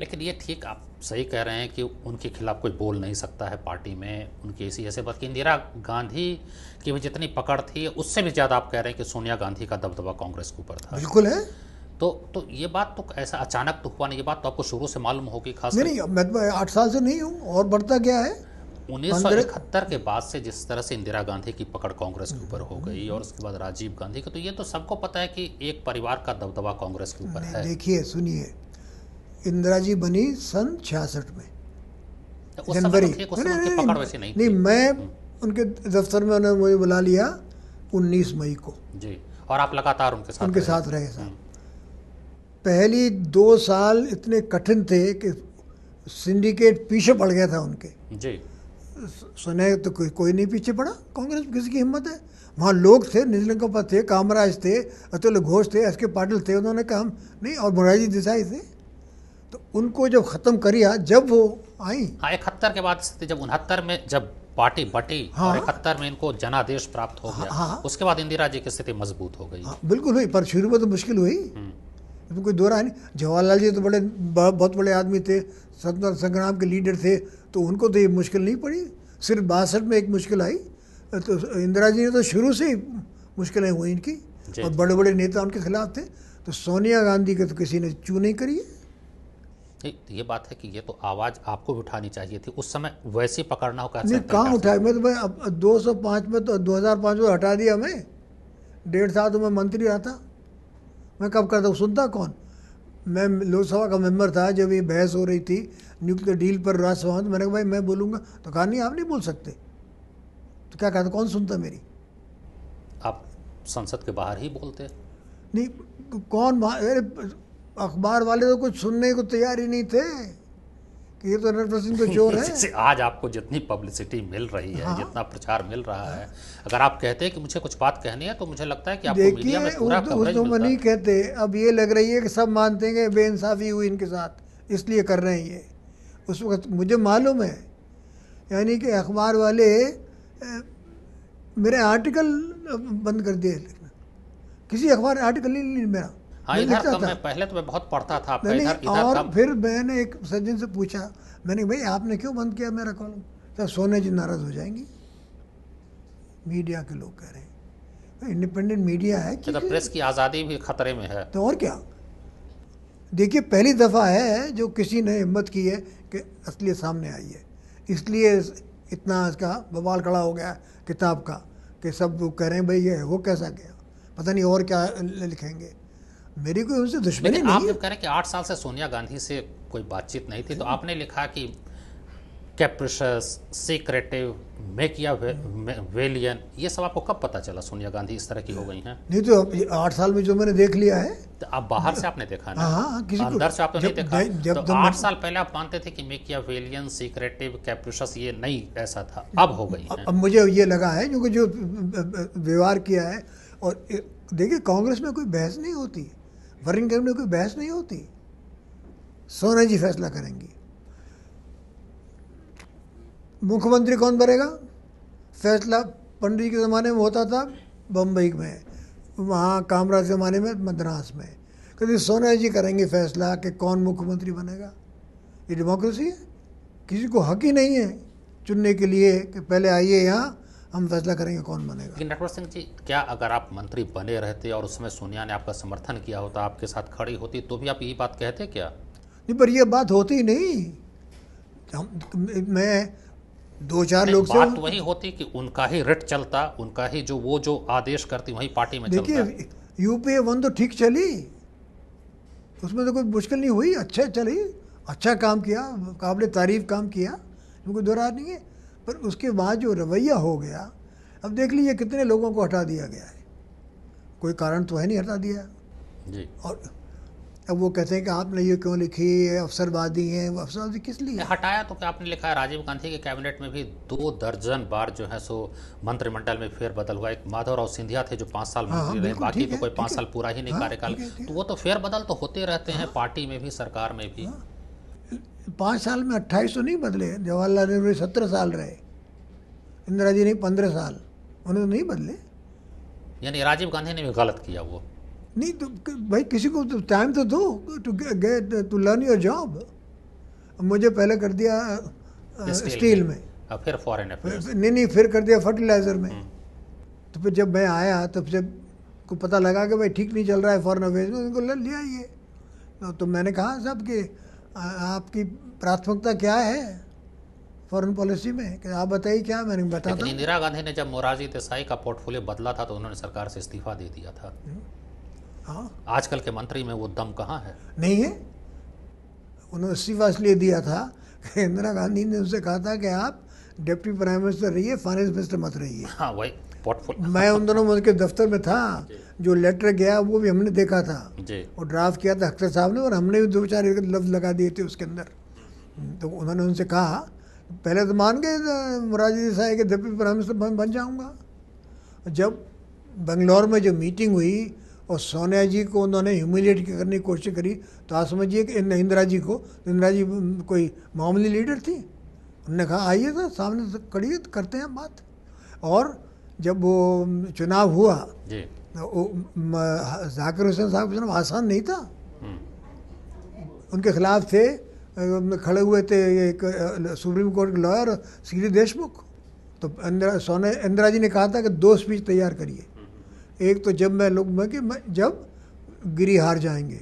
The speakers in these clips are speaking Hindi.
लेकिन ये ठीक आप सही कह रहे हैं कि उनके खिलाफ कोई बोल नहीं सकता है पार्टी में उनकी ऐसी ऐसे बात कि इंदिरा गांधी की भी जितनी पकड़ थी उससे भी ज़्यादा आप कह रहे हैं कि सोनिया गांधी का दबदबा कांग्रेस के ऊपर था बिल्कुल है तो तो ये बात तो ऐसा अचानक तो हुआ नहीं ये बात तो आपको शुरू से मालूम होगी खास नहीं, नहीं मैं तो आठ साल से नहीं हूँ और बढ़ता गया है उन्नीस सौ इकहत्तर के बाद से जिस तरह से इंदिरा गांधी की पकड़ कांग्रेस के ऊपर हो गई और उसके बाद राजीव गांधी की तो ये तो सबको पता है कि एक परिवार का दबदबा कांग्रेस के ऊपर है देखिए सुनिए इंदिरा जी बनी सन छियासठ में तो तो जनवरी नहीं नहीं नहीं, नहीं नहीं मैं हम्म। उनके दफ्तर में उन्होंने मुझे बुला लिया उन्नीस मई को जी और आप लगातार उनके साथ उनके साथ रहे साहब हम्म। पहली दो साल इतने कठिन थे कि सिंडिकेट पीछे पड़ गया था उनके जी सुने तो कोई कोई नहीं पीछे पड़ा कांग्रेस किसी की हिम्मत है वहाँ लोग थे नीलकंपा थे कामराज थे अतुल घोष थे एस के पाटिल थे उन्होंने कहा हम नहीं और मुरारजी देसाई थे तो उनको जब ख़त्म करिया जब वो आई हाँ इकहत्तर के बाद जब उनहत्तर में जब पार्टी बटी हाँ, इकहत्तर में इनको जनादेश प्राप्त हो गया हाँ, उसके बाद इंदिरा जी की स्थिति मजबूत हो गई हाँ, बिल्कुल हुई पर शुरू में तो मुश्किल हुई हम्म। तो कोई दोहरा नहीं जवाहरलाल जी तो बड़े बहुत बड़े आदमी थे स्वतंत्र संग्राम के लीडर थे तो उनको तो ये मुश्किल नहीं पड़ी सिर्फ बासठ में एक मुश्किल आई तो इंदिरा जी ने तो शुरू से ही मुश्किलें हुई इनकी और बड़े बड़े नेता उनके खिलाफ थे तो सोनिया गांधी के तो किसी ने चू नहीं करी है तो ये बात है कि ये तो आवाज आपको भी उठानी चाहिए थी उस समय वैसे पकड़ना होगा नहीं कहाँ उठाए मैं तो मैं अब दो सौ पाँच में तो दो हज़ार पाँच में हटा दिया मैं डेढ़ साल तो मैं मंत्री रहा था मैं कब करता हूँ सुनता कौन मैं लोकसभा का मेंबर था जब ये बहस हो रही थी न्यूक्लियर डील पर राज्यसभा तो मैंने कहा भाई मैं बोलूँगा तो कहा नहीं आप नहीं बोल सकते तो क्या कहता कौन सुनता मेरी आप संसद के बाहर ही बोलते नहीं कौन अरे अखबार वाले तो कुछ सुनने को तैयार ही नहीं थे कि ये तो नरेंद्र सिंह तो चोर है आज आपको जितनी पब्लिसिटी मिल रही है हाँ? जितना प्रचार मिल रहा है अगर आप कहते हैं कि मुझे कुछ बात कहनी है तो मुझे लगता है कि आपको मीडिया में पूरा कवरेज तो मिलता नहीं कहते अब ये लग रही है कि सब मानते हैं बेइंसाफ़ी हुई इनके साथ इसलिए कर रहे हैं ये उस वक्त मुझे मालूम है यानी कि अखबार वाले मेरे आर्टिकल बंद कर दिए किसी अखबार आर्टिकल नहीं मेरा हाँ इधर कम था। मैं पहले तो मैं बहुत पढ़ता था नहीं, इधर, इधर और कम... फिर मैंने एक सज्जन से पूछा मैंने भाई आपने क्यों बंद किया मेरा कॉलम तो सोने जी नाराज हो जाएंगे मीडिया के लोग कह रहे हैं इंडिपेंडेंट मीडिया है अच्छा, कि प्रेस की आज़ादी भी खतरे में है तो और क्या देखिए पहली दफ़ा है जो किसी ने हिम्मत की है कि असलियत सामने आई है इसलिए इतना इसका बवाल खड़ा हो गया किताब का कि सब कह रहे हैं भाई ये वो कैसा गया पता नहीं और क्या लिखेंगे मेरी कोई उनसे दुश्मनी नहीं आप जब कह रहे हैं कि आठ साल से सोनिया गांधी से कोई बातचीत नहीं थी तो हम्म। आपने लिखा कि कैप्रिशस सीक्रेटिव मेकिया वेलियन ये सब आपको कब पता चला सोनिया गांधी इस तरह की हो गई हैं नहीं तो आठ साल में जो मैंने देख लिया है तो आप बाहर से आपने देखा ना हाँ, हाँ किसी अंदर से आपने तो नहीं देखा जब, जब तो, तो आठ साल पहले आप मानते थे कि मेकिया वेलियन सीक्रेटिव कैप्रिशस ये नहीं ऐसा था अब हो गई अब, अब मुझे ये लगा है क्योंकि जो व्यवहार किया है और देखिए कांग्रेस में कोई बहस नहीं होती है वर्किंग में कोई बहस नहीं होती सोना जी फैसला करेंगी मुख्यमंत्री कौन बनेगा फैसला पंडित के ज़माने में होता था बम्बई में वहाँ कामराज ज़माने में मद्रास में कभी सोना जी करेंगे फैसला कि कौन मुख्यमंत्री बनेगा ये डेमोक्रेसी है किसी को हक ही नहीं है चुनने के लिए कि पहले आइए यहाँ हम फैसला करेंगे कौन बनेगा लेकिन नटवर सिंह जी क्या अगर आप मंत्री बने रहते और उसमें सोनिया ने आपका समर्थन किया होता आपके साथ खड़ी होती तो भी आप यही बात कहते क्या नहीं पर यह बात होती नहीं हम मैं दो चार लोग बात से वही होती कि उनका ही रिट चलता उनका ही जो वो जो आदेश करती वही पार्टी में देखिए यूपीए वन तो ठीक चली उसमें तो कोई मुश्किल नहीं हुई अच्छे चली अच्छा काम किया काबिल तारीफ काम किया कोई दो नहीं है पर उसके बाद जो रवैया हो गया अब देख लीजिए कितने लोगों को हटा दिया गया है कोई कारण तो है नहीं हटा दिया जी और अब वो कहते हैं कि आपने ये क्यों लिखी है अफसरवादी है वो अफसरवादी किस लिए हटाया तो क्या आपने लिखा है राजीव गांधी के कैबिनेट में भी दो दर्जन बार जो है सो मंत्रिमंडल में फेरबदल हुआ एक माधवराव सिंधिया थे जो पाँच साल हाँ, हाँ, मंत्री रहे बाकी तो कोई पाँच साल पूरा ही नहीं हाँ, कार्यकाल तो वो तो फेरबदल तो होते रहते हैं पार्टी में भी सरकार में भी पाँच साल में अट्ठाईस सौ तो नहीं बदले जवाहरलाल नेहरू सत्रह साल रहे इंदिरा जी ने पंद्रह साल उन्होंने तो नहीं बदले यानी राजीव गांधी ने भी गलत किया वो नहीं तो भाई किसी को तो टाइम तो दो to get to learn your job मुझे पहले कर दिया स्टील में और फिर फॉरेन अफेयर्स नहीं नहीं फिर कर दिया फर्टिलाइज़र में हम्म। तो फिर जब मैं आया तो जब को पता लगा कि भाई ठीक नहीं चल रहा है फॉरेन अफेयर्स में उनको ले लिया ये तो मैंने कहा साहब कि आपकी प्राथमिकता क्या है फॉरेन पॉलिसी में कि आप बताइए क्या मैंने बताया इंदिरा गांधी ने जब मोरारजी देसाई का पोर्टफोलियो बदला था तो उन्होंने सरकार से इस्तीफा दे दिया था हम्म। हाँ आजकल के मंत्री में वो दम कहाँ है नहीं है उन्होंने इस्तीफा इसलिए दिया था कि इंदिरा गांधी ने उनसे कहा था कि आप डिप्टी प्राइम मिनिस्टर रहिए फाइनेंस मिनिस्टर मत रहिए हाँ वही थॉटफुल मैं उन दोनों उनके दफ्तर में था जो लेटर गया वो भी हमने देखा था और ड्राफ्ट किया था अख्तर साहब ने और हमने भी दो चार लफ्ज लगा दिए थे उसके अंदर तो उन्होंने उनसे कहा पहले तो मान गए मोरारजी साहब के पर हम सब बन जाऊँगा जब बंगलौर में जो मीटिंग हुई और सोनिया जी को उन्होंने ह्यूमिलेट करने की कोशिश करी तो आप समझिए कि इंदिरा जी को इंदिरा जी कोई मामूली लीडर थी उन्होंने कहा आइए सर तो सामने से खड़ी करते हैं बात और जब वो चुनाव हुआ जाकिर हुसैन साहब चुनाव आसान नहीं था हम्म। उनके खिलाफ थे खड़े हुए थे एक सुप्रीम कोर्ट के लॉयर सीरी देशमुख तो इंदिरा सोने इंदिरा जी ने कहा था कि दो स्पीच तैयार करिए हम्म। एक तो जब मैं लोग मैं कि मैं जब गिरी हार जाएंगे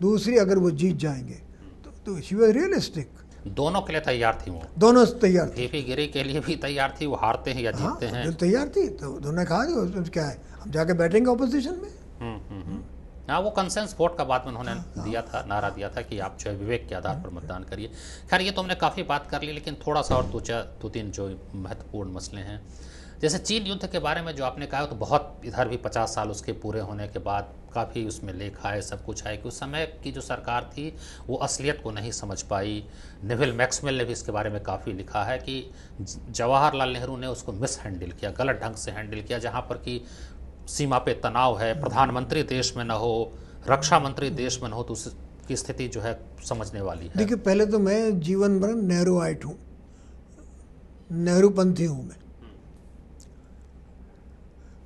दूसरी अगर वो जीत जाएंगे तो शी वॉज रियलिस्टिक दोनों के लिए तैयार थी वो दोनों तैयार थी गिरी के लिए भी तैयार थी वो हारते हैं या हाँ, जीतते हैं तैयार थी तो दोनों कहा क्या है हम जाके बैठेंगे ऑपोजिशन में हम्म, हम्म, हम्म। ना वो कंसेंस वोट का बात में उन्होंने हाँ, हाँ। दिया था नारा दिया था कि आप जो है विवेक के आधार पर मतदान करिए खैर ये तो हमने काफ़ी बात कर ली लेकिन थोड़ा सा और दो चार दो तीन जो महत्वपूर्ण मसले हैं जैसे चीन युद्ध के बारे में जो आपने कहा तो बहुत इधर भी पचास साल उसके पूरे होने के बाद काफ़ी उसमें लेखा है सब कुछ है कि उस समय की जो सरकार थी वो असलियत को नहीं समझ पाई निविल मैक्समेल ने भी इसके बारे में काफ़ी लिखा है कि जवाहरलाल नेहरू ने उसको मिस हैंडल किया गलत ढंग से हैंडल किया जहाँ पर कि सीमा पे तनाव है प्रधानमंत्री देश में न हो रक्षा मंत्री देश में न हो तो उसकी स्थिति जो है समझने वाली है देखिए पहले तो मैं जीवन भर नेहरू आइट हूँ नेहरूपंथी हूँ मैं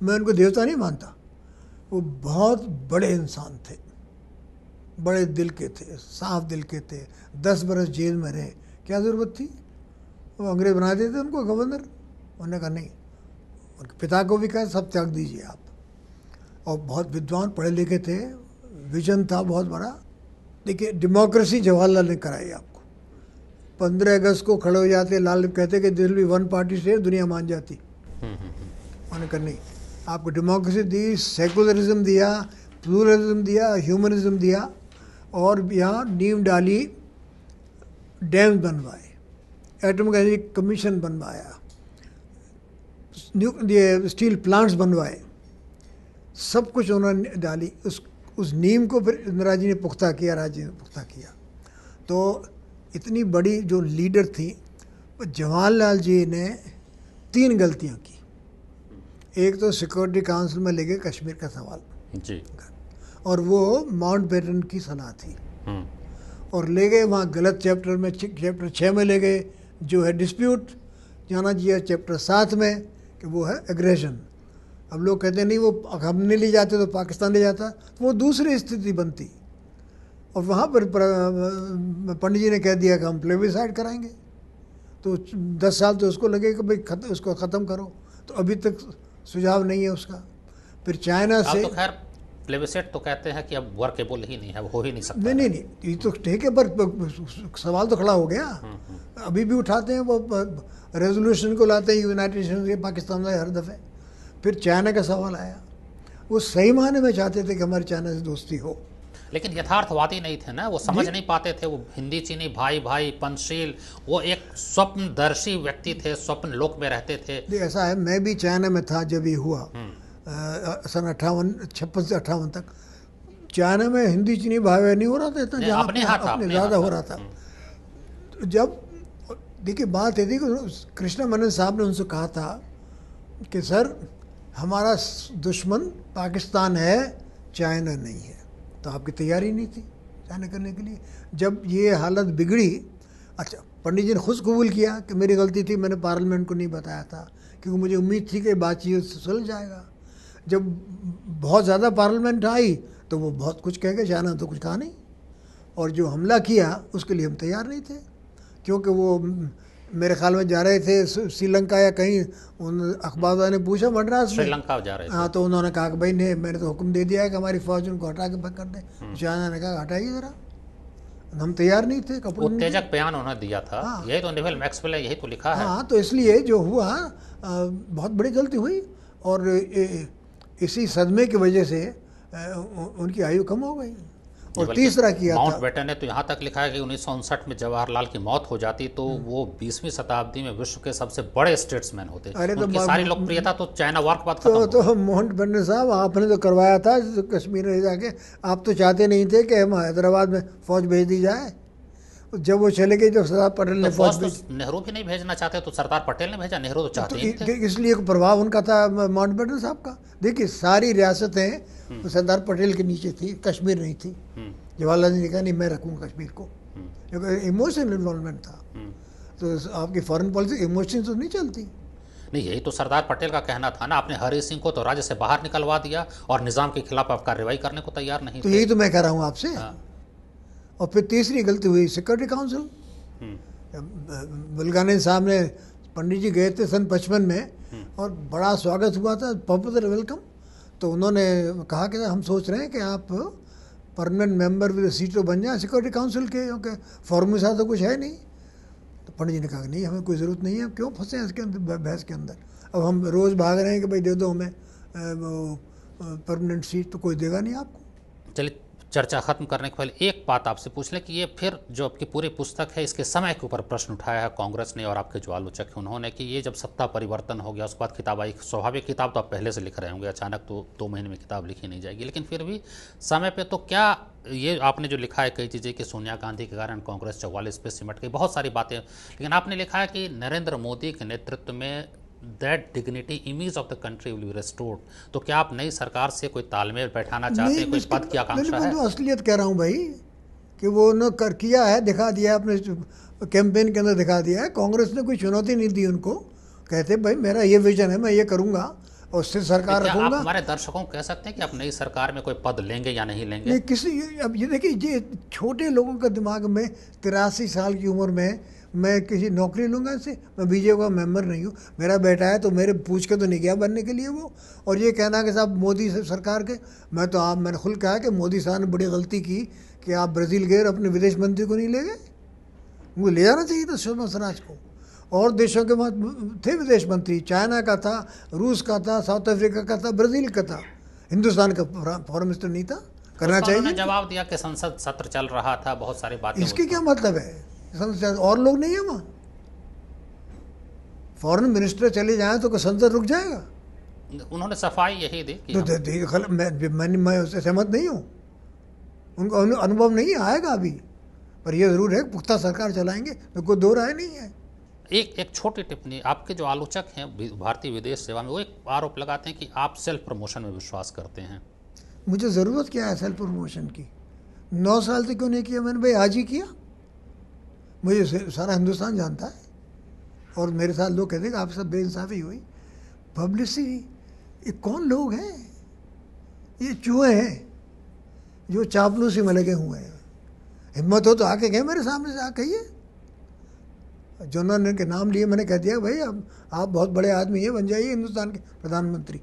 मैं उनको देवता नहीं मानता वो बहुत बड़े इंसान थे बड़े दिल के थे साफ दिल के थे दस बरस जेल में रहे क्या ज़रूरत थी वो अंग्रेज बना देते उनको गवर्नर उन्होंने कहा नहीं उनके पिता को भी कहा सब त्याग दीजिए आप और बहुत विद्वान पढ़े लिखे थे विजन था बहुत बड़ा देखिए डेमोक्रेसी जवाहरलाल ने कराई आपको पंद्रह अगस्त को खड़े हो जाते लाल कहते कि दिल भी वन पार्टी से दुनिया मान जाती हम्म, हम्म, हम्म। उन्होंने कहा नहीं आपको डेमोक्रेसी दी सेकुलरिज्म दिया प्लूरलिज्म दिया ह्यूमनिज्म दिया और यहाँ नीम डाली डैम बनवाए एटम एनर्जी कमीशन बनवाया स्टील प्लांट्स बनवाए सब कुछ उन्होंने डाली उस उस नीम को फिर इंदिरा जी ने पुख्ता किया राज्य ने पुख्ता किया तो इतनी बड़ी जो लीडर थी जवाहरलाल जी ने तीन गलतियाँ की एक तो सिक्योरिटी काउंसिल में लेके कश्मीर का सवाल जी और वो माउंट बेटन की सना थी हम्म। और ले गए वहाँ गलत चैप्टर में चैप्टर छः में ले गए जो है डिस्प्यूट जाना चाहिए चैप्टर सात में कि वो है एग्रेशन अब लोग कहते नहीं वो हम नहीं ले जाते तो पाकिस्तान ले जाता तो वो दूसरी स्थिति बनती और वहाँ पर पंडित जी ने कह दिया कि हम प्लेबिसाइड कराएंगे तो दस साल तो उसको लगे कि भाई खत, उसको ख़त्म करो तो अभी तक सुझाव नहीं है उसका फिर चाइना से तो खैर प्लेबिसेट तो कहते हैं कि अब वर्केबल ही नहीं है हो ही नहीं सकता नहीं नहीं नहीं ये तो ठीक है पर सवाल तो खड़ा हो गया हम्म, हम्म। अभी भी उठाते हैं वो रेजोल्यूशन को लाते हैं यूनाइटेड नेशन के पाकिस्तान में हर दफ़े फिर चाइना का सवाल आया वो सही माने में चाहते थे कि हमारी चाइना से दोस्ती हो लेकिन यथार्थवादी नहीं थे ना वो समझ नहीं पाते थे वो हिंदी चीनी भाई भाई पंचशील वो एक स्वप्नदर्शी व्यक्ति थे स्वप्न लोक में रहते थे ऐसा है मैं भी चाइना में था जब ये हुआ हम्म। सन अट्ठावन छप्पन से अट्ठावन तक चाइना में हिंदी चीनी भाई नहीं हो रहा था इतना अपने ज़्यादा हो रहा था हम्म। तो जब देखिए बात ये थी कि कृष्णा मनन साहब ने उनसे कहा था कि सर हमारा दुश्मन पाकिस्तान है चाइना नहीं है तो आपकी तैयारी नहीं थी जाने करने के लिए जब ये हालत बिगड़ी अच्छा पंडित जी ने खुद कबूल किया कि मेरी गलती थी मैंने पार्लियामेंट को नहीं बताया था क्योंकि मुझे उम्मीद थी कि बातचीत सुलझ जाएगा जब बहुत ज़्यादा पार्लियामेंट आई तो वो बहुत कुछ कह के जाना तो कुछ कहा नहीं और जो हमला किया उसके लिए हम तैयार नहीं थे क्योंकि वो मेरे ख्याल में जा रहे थे श्रीलंका या कहीं उन अखबारदार ने पूछा मद्रास में श्रीलंका जा रहे हाँ तो उन्होंने कहा कि भाई नहीं मैंने तो हुक्म दे दिया है कि हमारी फौज उनको हटा के कर दे चाइना हम्म। ने कहा हटाइए ज़रा हम तैयार नहीं थे कपड़ों उत्तेजक बयान उन्होंने दिया था हाँ, यही तो निवेल मैक्सवेल यही तो लिखा है हाँ तो इसलिए जो हुआ बहुत बड़ी गलती हुई और इसी सदमे की वजह से उनकी आयु कम हो गई और तीसरा किया माउंट बेटन ने तो यहाँ तक लिखा है कि उन्नीस में जवाहरलाल की मौत हो जाती तो हम्म। वो बीसवीं शताब्दी में विश्व के सबसे बड़े स्टेट्समैन होते अरे तो सारी लोकप्रियता तो चाइना वॉर के बाद तो, तो बेटन साहब आपने तो करवाया था कश्मीर में जाके आप तो चाहते नहीं थे कि हम हैदराबाद में फौज भेज दी जाए जब वो चले गए तो सरदार पटेल ने तो फौज तो नेहरू भी नहीं भेजना चाहते तो सरदार पटेल ने भेजा नेहरू तो, तो चाहते तो थे इसलिए प्रभाव उनका था माउंट बेटन साहब का देखिए सारी रियासतें हम्म। तो सरदार पटेल के नीचे थी कश्मीर नहीं थी हम्म। जवाहरलाल ने कहा नहीं मैं रखूँ कश्मीर को हम्म। इमोशनल इन्वॉल्वमेंट था तो आपकी फॉरेन पॉलिसी इमोशन तो नहीं चलती नहीं यही तो सरदार पटेल का कहना था ना आपने हरि सिंह को तो राज्य से बाहर निकलवा दिया और निज़ाम के खिलाफ आप कार्रवाई करने को तैयार नहीं तो यही तो मैं कह रहा हूँ आपसे हाँ। और फिर तीसरी गलती हुई सिक्योरिटी हम्म। काउंसिल बुलगाने साहब ने पंडित जी गए थे सन पचपन में हम्म। और बड़ा स्वागत हुआ था पॉपुलर वेलकम तो उन्होंने कहा कि हम सोच रहे हैं कि आप परमानेंट मेंबर भी सीट तो बन जाए सिक्योरिटी काउंसिल के क्योंकि फॉर्मूसा तो कुछ है नहीं तो पंडित जी ने कहा नहीं हमें कोई ज़रूरत नहीं है क्यों फंसे हैं इसके अंदर बहस के अंदर अब हम रोज़ भाग रहे हैं कि भाई दे दो हमें परमानेंट सीट तो कोई देगा नहीं आपको चलिए चर्चा खत्म करने के पहले एक बात आपसे पूछ लें कि ये फिर जो आपकी पूरी पुस्तक है इसके समय के ऊपर प्रश्न उठाया है कांग्रेस ने और आपके जो आलोचक हैं उन्होंने कि ये जब सत्ता परिवर्तन हो गया उसके बाद किताब आई स्वाभाविक किताब तो आप पहले से लिख रहे होंगे अचानक तो दो महीने में किताब लिखी नहीं जाएगी लेकिन फिर भी समय पर तो क्या ये आपने जो लिखा है कई चीज़ें कि सोनिया गांधी के कारण कांग्रेस चौवालीस पे सिमट गई बहुत सारी बातें लेकिन आपने लिखा है कि नरेंद्र मोदी के नेतृत्व में that dignity image of the country will be restored तो क्या आप नई सरकार से कोई तालमेल बैठाना चाहते हैं कोई पद की आकांक्षा है तो असलियत कह रहा हूँ भाई कि वो उन्होंने कर किया है दिखा दिया अपने कैंपेन के अंदर दिखा दिया है कांग्रेस ने कोई चुनौती नहीं दी उनको कहते भाई मेरा ये विजन है मैं ये करूँगा और उससे सरकार रखूंगा हमारे दर्शकों कह सकते हैं कि आप नई सरकार में कोई पद लेंगे या नहीं लेंगे नहीं किसी अब ये देखिए ये छोटे लोगों के दिमाग में तिरासी साल की उम्र में मैं किसी नौकरी लूँगा इससे मैं बीजेपी का मेंबर नहीं हूँ मेरा बेटा है तो मेरे पूछ के तो नहीं गया बनने के लिए वो और ये कहना कि साहब मोदी सरकार के मैं तो आप मैंने खुल कहा कि मोदी साहब ने बड़ी गलती की कि आप ब्राज़ील गए अपने विदेश मंत्री को नहीं ले गए वो ले जाना चाहिए था सुषमा स्वराज को और देशों के थे विदेश मंत्री चाइना का था रूस का था साउथ अफ्रीका का था ब्राज़ील का था हिंदुस्तान का फॉरन मिनिस्टर नहीं था करना चाहिए जवाब दिया कि संसद सत्र चल रहा था बहुत सारी बात इसकी क्या मतलब है संसद और लोग नहीं है वहाँ फॉरेन मिनिस्टर चले जाए तो संसद तो रुक जाएगा उन्होंने सफाई यही दी तो दे, दे, खल, मैं, मैं, मैं उससे सहमत नहीं हूँ उनको अनुभव नहीं आएगा अभी पर यह ज़रूर है पुख्ता सरकार चलाएंगे तो कोई दो राय नहीं है एक एक छोटी टिप्पणी आपके जो आलोचक हैं भारतीय विदेश सेवा में वो एक आरोप लगाते हैं कि आप सेल्फ प्रमोशन में विश्वास करते हैं मुझे ज़रूरत क्या है सेल्फ प्रमोशन की नौ साल से क्यों नहीं किया मैंने भाई आज ही किया मुझे सारा हिंदुस्तान जानता है और मेरे साथ लोग कहते हैं कि आप सब बेइंसाफ़ी हुई पब्लिसिटी ये कौन लोग हैं ये चूहे हैं जो चापलूसी में लगे हुए हैं हिम्मत हो तो आके गए मेरे सामने से आ कहिए जो उन्होंने इनके नाम लिए मैंने कह दिया भाई अब आप बहुत बड़े आदमी हैं बन जाइए हिंदुस्तान के प्रधानमंत्री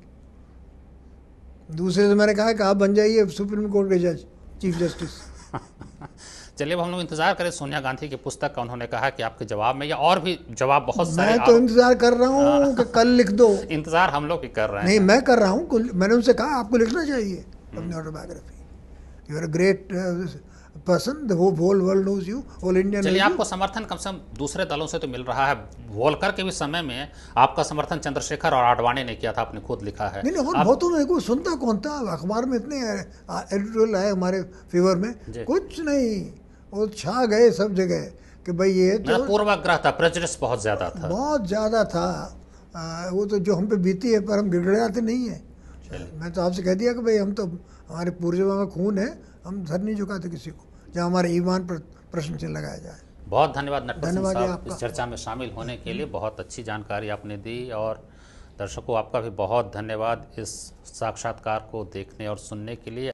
दूसरे से मैंने कहा कि आप बन जाइए सुप्रीम कोर्ट के जज चीफ जस्टिस चलिए हम लोग इंतजार करें सोनिया गांधी की पुस्तक का उन्होंने कहा कि आपके जवाब में या और भी जवाब बहुत सारे मैं तो इंतजार कर रहा हूँ हाँ। कि कल लिख दो इंतजार हम लोग भी कर रहे हैं नहीं मैं कर रहा हूँ मैंने उनसे कहा आपको लिखना चाहिए अपनी autobiography you are great person the whole world knows you all India चलिए आपको समर्थन कम से कम दूसरे दलों से तो मिल रहा है वोलकर के भी समय में आपका समर्थन चंद्रशेखर और आडवाणी ने किया था आपने खुद लिखा है नहीं नहीं आप... बहुत मेरे को सुनता कौन था अखबार में इतने एडिटोरियल आए हमारे फेवर में कुछ नहीं और छा गए सब जगह कि भाई ये तो पूर्वाग्रह था प्रेजनेस बहुत ज़्यादा था बहुत ज़्यादा था आ, वो तो जो हम पे बीती है पर हम गिड़गड़ाते नहीं है मैं तो आपसे कह दिया कि भाई हम तो हमारे पूर्वजों का खून है हम सर नहीं झुकाते किसी को जहाँ हमारे ईमान पर प्रश्न चिन्ह लगाया जाए बहुत धन्यवाद धन्यवाद इस चर्चा में शामिल होने के लिए बहुत अच्छी जानकारी आपने दी और दर्शकों आपका भी बहुत धन्यवाद इस साक्षात्कार को देखने और सुनने के लिए